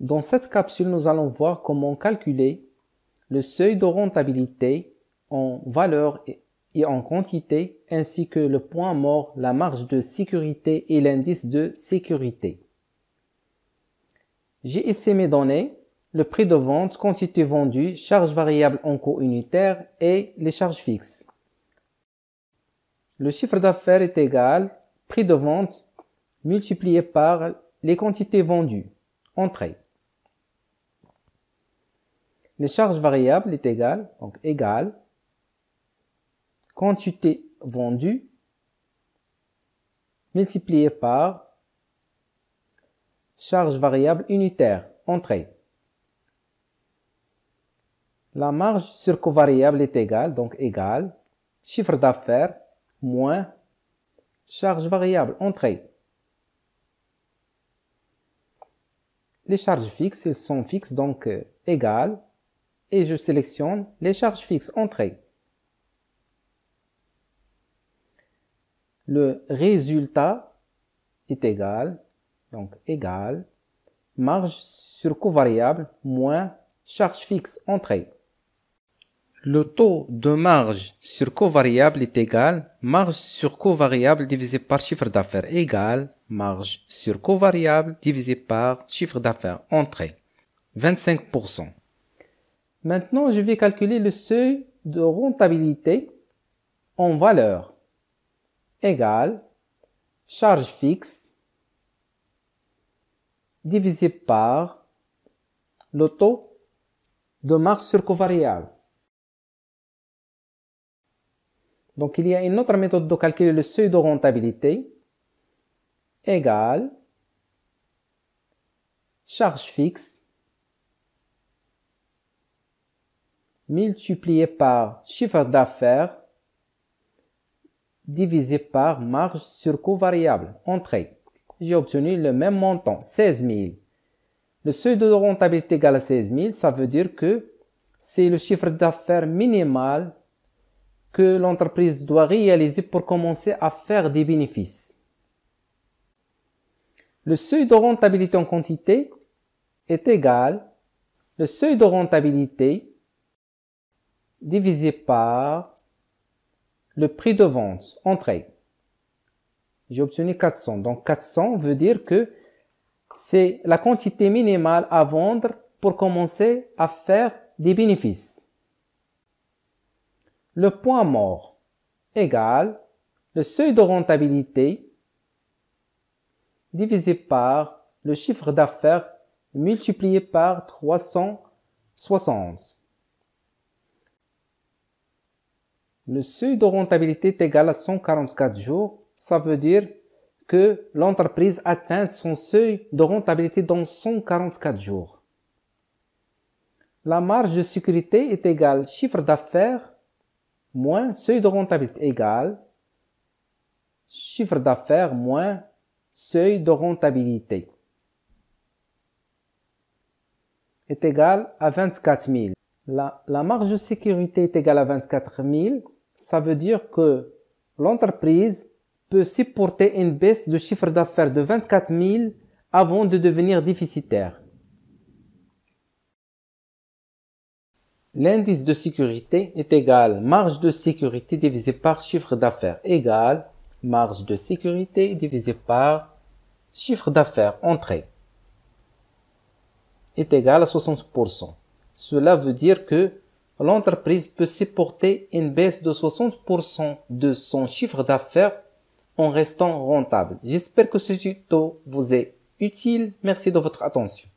Dans cette capsule, nous allons voir comment calculer le seuil de rentabilité en valeur et en quantité, ainsi que le point mort, la marge de sécurité et l'indice de sécurité. J'ai essayé mes données, le prix de vente, quantité vendue, charge variable en coût unitaire et les charges fixes. Le chiffre d'affaires est égal prix de vente multiplié par les quantités vendues. Entrée. Les charges variables est égale, donc égale, quantité vendue multipliée par charge variable unitaire, entrée. La marge sur covariable est égale, donc égale, chiffre d'affaires moins charge variable, entrée. Les charges fixes, sont fixes, donc euh, égales, et je sélectionne les charges fixes entrées. Le résultat est égal, donc égal, marge sur coût variable moins charge fixe entrée. Le taux de marge sur coût variable est égal marge sur coût variable divisé par chiffre d'affaires égal. marge sur coût variable divisé par chiffre d'affaires entrée 25%. Maintenant, je vais calculer le seuil de rentabilité en valeur égale charge fixe divisé par le taux de marge sur covariable. Donc, il y a une autre méthode de calculer le seuil de rentabilité égale charge fixe multiplié par chiffre d'affaires divisé par marge sur coût variable. Entrée. J'ai obtenu le même montant, 16 000. Le seuil de rentabilité égal à 16 000, ça veut dire que c'est le chiffre d'affaires minimal que l'entreprise doit réaliser pour commencer à faire des bénéfices. Le seuil de rentabilité en quantité est égal le seuil de rentabilité divisé par le prix de vente, entrée. J'ai obtenu 400. Donc 400 veut dire que c'est la quantité minimale à vendre pour commencer à faire des bénéfices. Le point mort égale le seuil de rentabilité divisé par le chiffre d'affaires multiplié par 360. Le seuil de rentabilité est égal à 144 jours. Ça veut dire que l'entreprise atteint son seuil de rentabilité dans 144 jours. La marge de sécurité est égale chiffre d'affaires moins seuil de rentabilité égale chiffre d'affaires moins seuil de rentabilité est égal à 24 000. la marge de sécurité est égale à 24 000 ça veut dire que l'entreprise peut supporter une baisse de chiffre d'affaires de 24 000 avant de devenir déficitaire. L'indice de sécurité est égal marge de sécurité divisé par chiffre d'affaires Égal, marge de sécurité divisé par chiffre d'affaires entrée est égal à 60%. Cela veut dire que l'entreprise peut supporter une baisse de 60% de son chiffre d'affaires en restant rentable. J'espère que ce tuto vous est utile. Merci de votre attention.